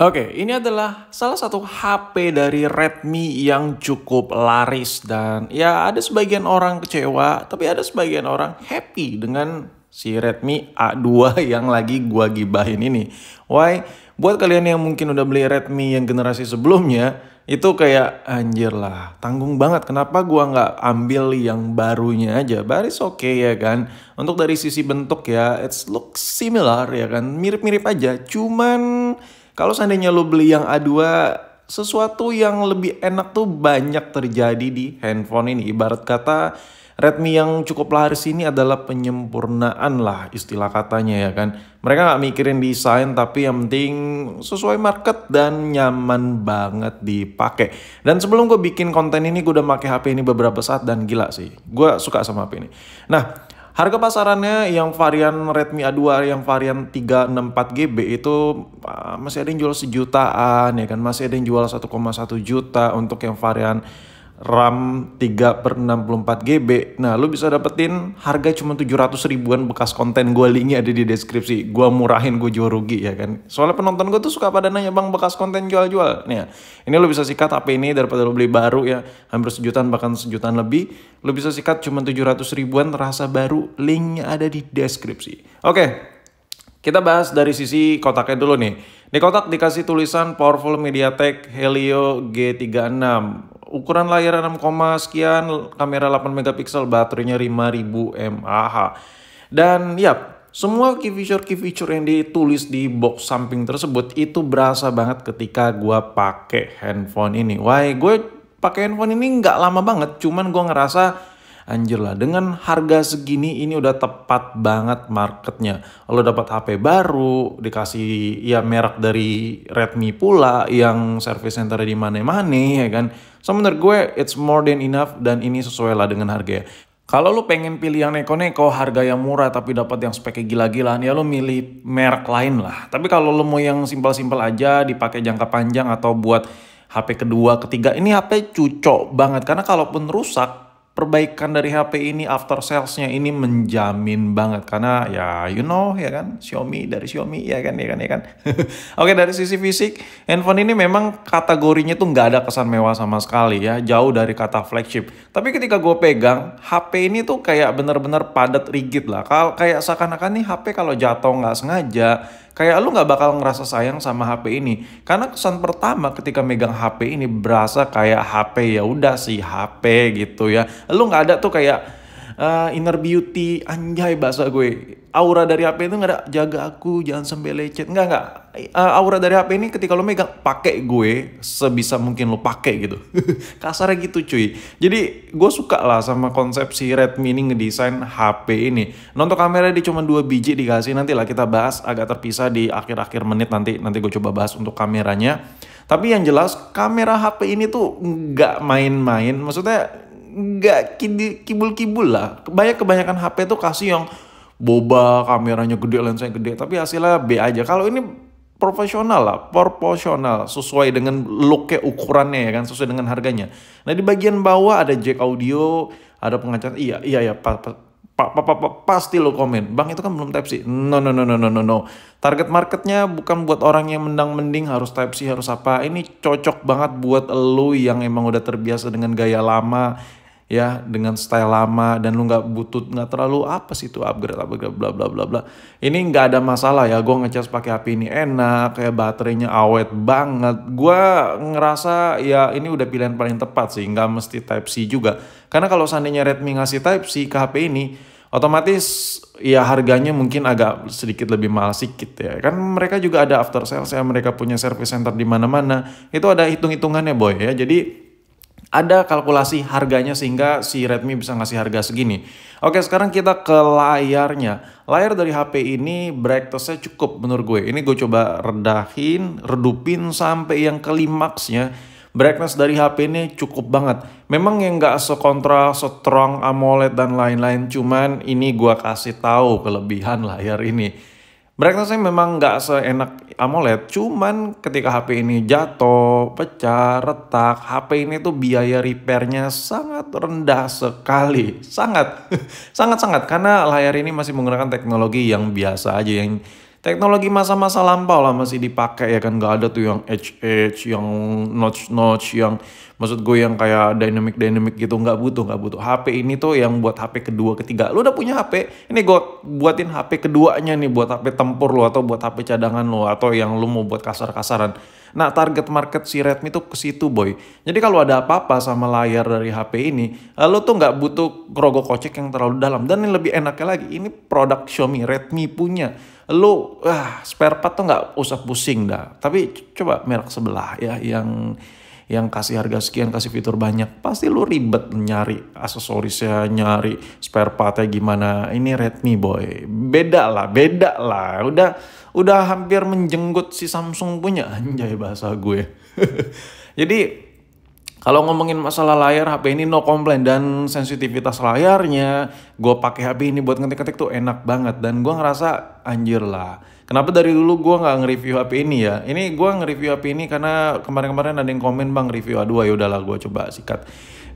Oke, ini adalah salah satu HP dari Redmi yang cukup laris dan ya ada sebagian orang kecewa, tapi ada sebagian orang happy dengan si Redmi A2 yang lagi gua gibahin ini. Why? Buat kalian yang mungkin udah beli Redmi yang generasi sebelumnya, itu kayak anjir lah, tanggung banget. Kenapa gua nggak ambil yang barunya aja? Baris oke okay, ya kan. Untuk dari sisi bentuk ya, it's look similar ya kan. Mirip-mirip aja, cuman kalau seandainya lo beli yang A2, sesuatu yang lebih enak tuh banyak terjadi di handphone ini. Ibarat kata Redmi yang cukup laris ini adalah penyempurnaan lah istilah katanya ya kan. Mereka nggak mikirin desain tapi yang penting sesuai market dan nyaman banget dipakai. Dan sebelum gue bikin konten ini gue udah pakai HP ini beberapa saat dan gila sih. Gue suka sama HP ini. Nah Harga pasarannya yang varian Redmi A2 yang varian 364GB itu ah, masih ada yang jual sejutaan ya kan, masih ada yang jual 1,1 juta untuk yang varian RAM 3 per 64 GB. Nah, lu bisa dapetin harga cuma 700 ribuan bekas konten gue linknya ada di deskripsi. Gue murahin, gue jual rugi ya kan. Soalnya penonton gue tuh suka pada nanya, bang bekas konten jual-jual. Nih ya, ini lu bisa sikat HP ini daripada lu beli baru ya. Hampir sejutaan bahkan sejutaan lebih. Lu bisa sikat cuma 700 ribuan terasa baru. Linknya ada di deskripsi. Oke, Kita bahas dari sisi kotaknya dulu nih. Di kotak dikasih tulisan Powerful MediaTek Helio G36 ukuran layar 6, sekian, kamera 8 megapiksel, baterainya 5000 mAh. Dan yap, semua key feature-key feature yang ditulis di box samping tersebut itu berasa banget ketika gua pakai handphone ini. why gue pakai handphone ini nggak lama banget, cuman gua ngerasa anjir lah dengan harga segini ini udah tepat banget marketnya. Lo dapat HP baru, dikasih ya merek dari Redmi pula yang service center di mana-mana ya kan So menurut gue it's more than enough dan ini sesuai lah dengan harganya. Kalau lu pengen pilih yang neko-neko harga yang murah tapi dapat yang speknya gila-gilaan ya lu milih merek lain lah. Tapi kalau lu mau yang simpel-simpel aja dipakai jangka panjang atau buat HP kedua, ketiga ini HP cucok banget karena kalaupun rusak perbaikan dari HP ini after salesnya ini menjamin banget karena ya you know ya kan Xiaomi dari Xiaomi ya kan ya kan ya kan oke dari sisi fisik handphone ini memang kategorinya tuh nggak ada kesan mewah sama sekali ya jauh dari kata flagship tapi ketika gue pegang HP ini tuh kayak bener-bener padat rigid lah kalau kayak seakan-akan nih HP kalau jatuh nggak sengaja kayak lu nggak bakal ngerasa sayang sama HP ini karena kesan pertama ketika megang HP ini berasa kayak HP ya udah sih HP gitu ya lu nggak ada tuh kayak uh, inner beauty anjay bahasa gue aura dari HP itu nggak ada jaga aku jangan sampai lecet nggak nggak uh, aura dari HP ini ketika lo megang pakai gue sebisa mungkin lo pakai gitu kasarnya gitu cuy jadi gue suka lah sama konsep si Redmi ini ngedesain HP ini nonton kamera dia cuma dua biji dikasih nanti lah kita bahas agak terpisah di akhir-akhir menit nanti nanti gue coba bahas untuk kameranya tapi yang jelas kamera HP ini tuh nggak main-main maksudnya nggak kibul-kibul lah. Banyak kebanyakan HP tuh kasih yang boba, kameranya gede, lensanya gede, tapi hasilnya B aja. Kalau ini profesional lah, proporsional, sesuai dengan look looknya, ukurannya ya kan, sesuai dengan harganya. Nah di bagian bawah ada jack audio, ada pengacara, iya iya iya, pa, pa, pa, pa, pa, pa, pasti lo komen, bang itu kan belum type C, no no no no no no no. Target marketnya bukan buat orang yang mendang mending harus type C harus apa, ini cocok banget buat lo yang emang udah terbiasa dengan gaya lama, ya dengan style lama dan lu nggak butuh nggak terlalu apa sih itu upgrade upgrade bla bla bla bla ini nggak ada masalah ya gue ngecas pakai HP ini enak kayak baterainya awet banget gue ngerasa ya ini udah pilihan paling tepat sih nggak mesti Type C juga karena kalau seandainya Redmi ngasih Type C ke HP ini otomatis ya harganya mungkin agak sedikit lebih mahal sedikit ya kan mereka juga ada after sales ya mereka punya service center di mana-mana itu ada hitung-hitungannya boy ya jadi ada kalkulasi harganya sehingga si Redmi bisa ngasih harga segini. Oke, sekarang kita ke layarnya. Layar dari HP ini brightness-nya cukup menurut gue. Ini gue coba redahin, redupin sampai yang ke klimaksnya. Brightness dari HP ini cukup banget. Memang yang nggak sekontra, strong AMOLED dan lain-lain. Cuman ini gue kasih tahu kelebihan layar ini. Black saya memang nggak seenak AMOLED, cuman ketika HP ini jatuh, pecah, retak, HP ini tuh biaya repairnya sangat rendah sekali. Sangat, sangat-sangat. Karena layar ini masih menggunakan teknologi yang biasa aja, yang Teknologi masa-masa lampau lah masih dipakai ya kan nggak ada tuh yang edge-edge, yang notch-notch, yang maksud gue yang kayak dynamic-dynamic gitu nggak butuh nggak butuh. HP ini tuh yang buat HP kedua ketiga. Lu udah punya HP, ini gue buatin HP keduanya nih buat HP tempur lu atau buat HP cadangan lu atau yang lu mau buat kasar-kasaran Nah, target market si Redmi tuh ke situ, boy. Jadi kalau ada apa-apa sama layar dari HP ini, eh, lo tuh nggak butuh grogo kocek yang terlalu dalam. Dan yang lebih enaknya lagi, ini produk Xiaomi, Redmi punya. Lo, ah, spare part tuh nggak usah pusing dah. Tapi coba merek sebelah ya, yang yang kasih harga sekian, kasih fitur banyak, pasti lu ribet nyari aksesorisnya, nyari spare partnya gimana. Ini Redmi boy, beda lah, beda lah. Udah udah hampir menjenggot si Samsung punya anjay bahasa gue. Jadi kalau ngomongin masalah layar HP ini no komplain dan sensitivitas layarnya, gue pakai HP ini buat ngetik-ngetik tuh enak banget dan gue ngerasa anjir lah. Kenapa dari dulu gue nggak nge-review HP ini ya? Ini gue nge-review HP ini karena kemarin-kemarin ada yang komen bang review A2 ya udahlah gue coba sikat.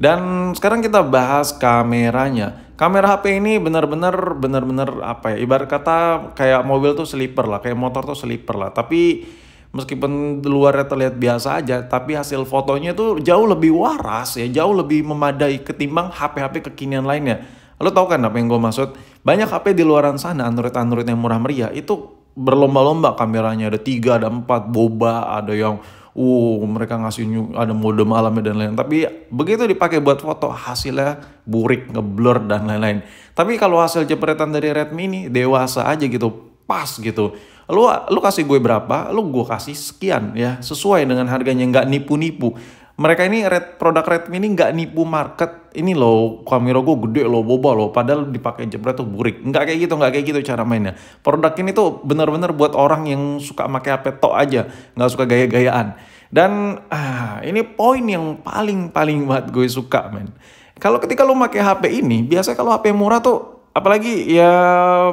Dan sekarang kita bahas kameranya. Kamera HP ini benar-benar benar-benar apa ya? Ibarat kata kayak mobil tuh sleeper lah, kayak motor tuh sleeper lah. Tapi meskipun luarnya terlihat biasa aja, tapi hasil fotonya tuh jauh lebih waras ya, jauh lebih memadai ketimbang HP-HP kekinian lainnya. Lo tau kan apa yang gue maksud? Banyak HP di luaran sana, Android-Android yang murah meriah, itu berlomba-lomba kameranya. Ada tiga, ada empat, boba, ada yang wow mereka ngasih new, ada mode malamnya dan lain-lain. Tapi begitu dipakai buat foto hasilnya burik, ngeblur dan lain-lain. Tapi kalau hasil jepretan dari Redmi ini dewasa aja gitu, pas gitu. Lu lu kasih gue berapa, lu gue kasih sekian ya, sesuai dengan harganya nggak nipu-nipu mereka ini red produk Redmi ini nggak nipu market ini lo kamera gue gede lo boba lo padahal dipakai jebret tuh burik nggak kayak gitu nggak kayak gitu cara mainnya produk ini tuh bener-bener buat orang yang suka pakai HP tok aja nggak suka gaya-gayaan dan ah, ini poin yang paling paling buat gue suka men kalau ketika lo pakai HP ini biasanya kalau HP murah tuh apalagi ya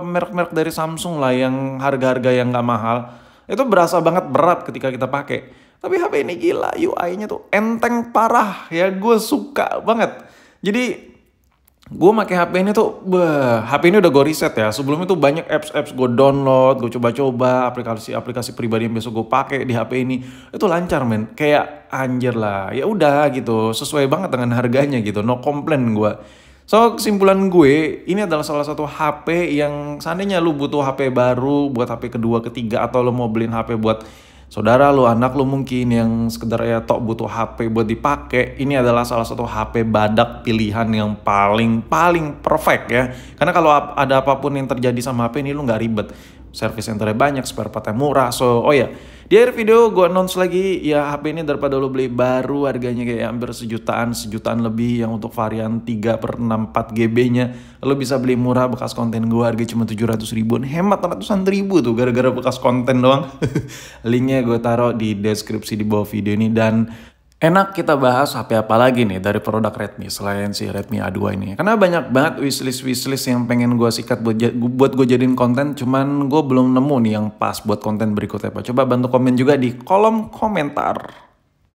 merek-merek dari Samsung lah yang harga-harga yang nggak mahal itu berasa banget berat ketika kita pakai tapi HP ini gila, UI-nya tuh enteng parah ya, gue suka banget. Jadi gue pakai HP ini tuh, beh, HP ini udah gue riset ya. Sebelumnya tuh banyak apps-apps gue download, gue coba-coba, aplikasi-aplikasi pribadi yang besok gue pakai di HP ini itu lancar men. Kayak anjir lah, ya udah gitu, sesuai banget dengan harganya gitu. No complain gue. So kesimpulan gue ini adalah salah satu HP yang seandainya lu butuh HP baru buat HP kedua, ketiga atau lu mau beliin HP buat saudara lu, anak lu mungkin yang sekedar ya tok butuh HP buat dipakai, ini adalah salah satu HP badak pilihan yang paling paling perfect ya. Karena kalau ada apapun yang terjadi sama HP ini lu nggak ribet service centernya banyak, spare partnya murah. So, oh ya, yeah. di akhir video gue announce lagi ya HP ini daripada lo beli baru harganya kayak hampir sejutaan, sejutaan lebih yang untuk varian 3 per empat GB-nya. Lo bisa beli murah bekas konten gue harga cuma tujuh 700 ribuan, hemat ratusan ribu tuh gara-gara bekas konten doang. Linknya gue taruh di deskripsi di bawah video ini dan Enak kita bahas HP apa lagi nih dari produk Redmi selain si Redmi A2 ini. Karena banyak banget wishlist wishlist yang pengen gue sikat buat buat gue jadiin konten, cuman gue belum nemu nih yang pas buat konten berikutnya. Pak. Coba bantu komen juga di kolom komentar.